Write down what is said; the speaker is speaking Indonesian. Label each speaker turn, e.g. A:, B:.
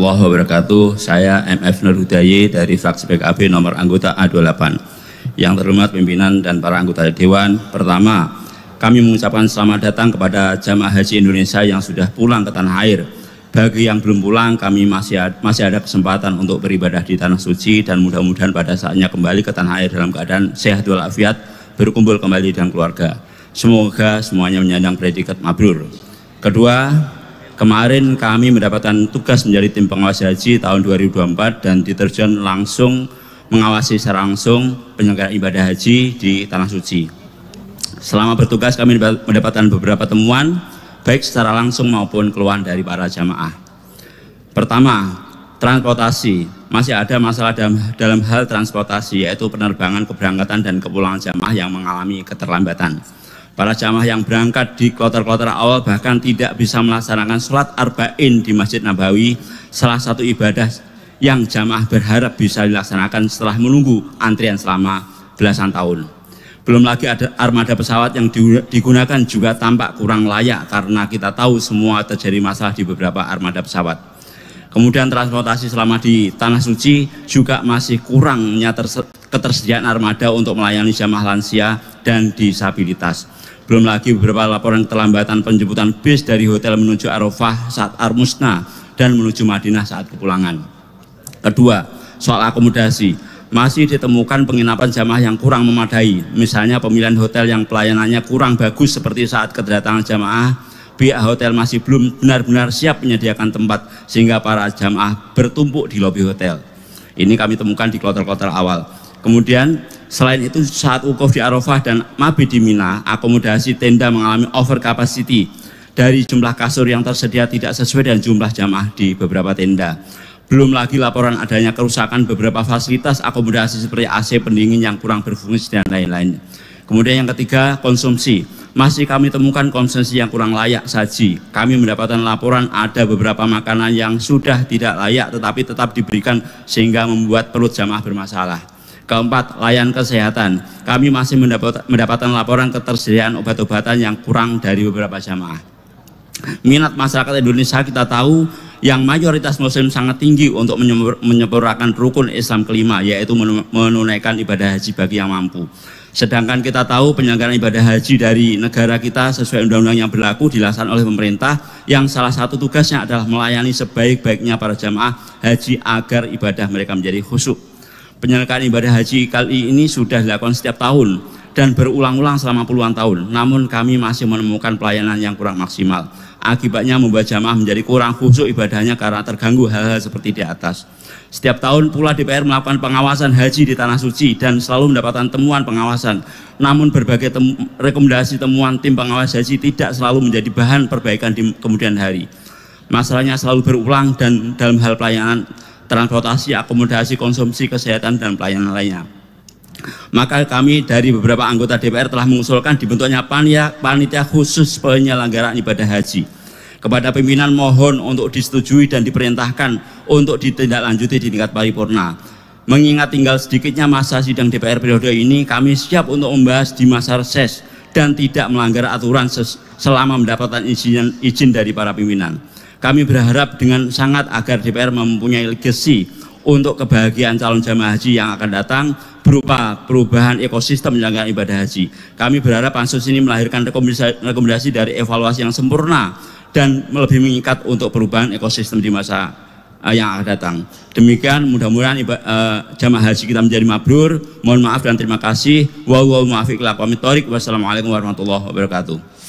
A: warahmatullahi wabarakatuh. Saya MF Nur dari fraksi PKB nomor anggota A28. Yang terhormat pimpinan dan para anggota dewan, pertama, kami mengucapkan selamat datang kepada jamaah haji Indonesia yang sudah pulang ke tanah air. Bagi yang belum pulang, kami masih masih ada kesempatan untuk beribadah di tanah suci dan mudah-mudahan pada saatnya kembali ke tanah air dalam keadaan sehat walafiat, berkumpul kembali dengan keluarga. Semoga semuanya menyandang predikat mabrur. Kedua, Kemarin kami mendapatkan tugas menjadi tim pengawas haji tahun 2024 dan diterjun langsung mengawasi secara langsung penyelenggaraan ibadah haji di Tanah Suci. Selama bertugas kami mendapatkan beberapa temuan baik secara langsung maupun keluhan dari para jamaah. Pertama, transportasi. Masih ada masalah dalam, dalam hal transportasi yaitu penerbangan keberangkatan dan kepulangan jamaah yang mengalami keterlambatan. Para jamaah yang berangkat di kloter-kloter awal bahkan tidak bisa melaksanakan sholat arba'in di Masjid Nabawi, salah satu ibadah yang jamaah berharap bisa dilaksanakan setelah menunggu antrian selama belasan tahun. Belum lagi ada armada pesawat yang digunakan juga tampak kurang layak karena kita tahu semua terjadi masalah di beberapa armada pesawat. Kemudian transportasi selama di Tanah Suci juga masih kurangnya ketersediaan armada untuk melayani jamaah lansia dan disabilitas. Belum lagi beberapa laporan keterlambatan penjemputan bis dari hotel menuju Arafah saat Armusna dan menuju Madinah saat kepulangan. Kedua, soal akomodasi masih ditemukan penginapan jamaah yang kurang memadai. Misalnya pemilihan hotel yang pelayanannya kurang bagus seperti saat kedatangan jamaah, pihak hotel masih belum benar-benar siap menyediakan tempat sehingga para jamaah bertumpuk di lobi hotel. Ini kami temukan di kloter-kloter awal. Kemudian selain itu saat ukuf di Arafah dan Mabi di Mina, akomodasi tenda mengalami over capacity dari jumlah kasur yang tersedia tidak sesuai dengan jumlah jamaah di beberapa tenda. Belum lagi laporan adanya kerusakan beberapa fasilitas akomodasi seperti AC pendingin yang kurang berfungsi dan lain lain Kemudian yang ketiga, konsumsi. Masih kami temukan konsumsi yang kurang layak saji. Kami mendapatkan laporan ada beberapa makanan yang sudah tidak layak tetapi tetap diberikan sehingga membuat perut jamaah bermasalah. Keempat, layan kesehatan. Kami masih mendapat, mendapatkan laporan ketersediaan obat-obatan yang kurang dari beberapa jamaah. Minat masyarakat Indonesia kita tahu yang mayoritas muslim sangat tinggi untuk menyempurnakan rukun Islam kelima yaitu menunaikan ibadah haji bagi yang mampu. Sedangkan kita tahu penyelenggaraan ibadah haji dari negara kita sesuai undang-undang yang berlaku dilaksanakan oleh pemerintah yang salah satu tugasnya adalah melayani sebaik-baiknya para jamaah haji agar ibadah mereka menjadi khusyuk. Penyelenggaraan ibadah haji kali ini sudah dilakukan setiap tahun dan berulang-ulang selama puluhan tahun. Namun kami masih menemukan pelayanan yang kurang maksimal. Akibatnya membuat jamaah menjadi kurang khusyuk ibadahnya karena terganggu hal-hal seperti di atas. Setiap tahun pula DPR melakukan pengawasan haji di Tanah Suci dan selalu mendapatkan temuan pengawasan. Namun berbagai temu rekomendasi temuan tim pengawas haji tidak selalu menjadi bahan perbaikan di kemudian hari. Masalahnya selalu berulang dan dalam hal pelayanan transportasi, akomodasi, konsumsi, kesehatan, dan pelayanan lainnya. Maka kami dari beberapa anggota DPR telah mengusulkan dibentuknya panitia, panitia khusus penyelenggaraan ibadah haji. Kepada pimpinan mohon untuk disetujui dan diperintahkan untuk ditindaklanjuti di tingkat paripurna. Mengingat tinggal sedikitnya masa sidang DPR periode ini, kami siap untuk membahas di masa reses dan tidak melanggar aturan selama mendapatkan izin, izin dari para pimpinan. Kami berharap dengan sangat agar DPR mempunyai legasi untuk kebahagiaan calon jamaah haji yang akan datang berupa perubahan ekosistem penyelenggaraan ibadah haji. Kami berharap pansus ini melahirkan rekomendasi, dari evaluasi yang sempurna dan lebih mengikat untuk perubahan ekosistem di masa eh, yang akan datang. Demikian mudah-mudahan uh, jamaah haji kita menjadi mabrur. Mohon maaf dan terima kasih. Wa Wassalamualaikum warahmatullahi wabarakatuh.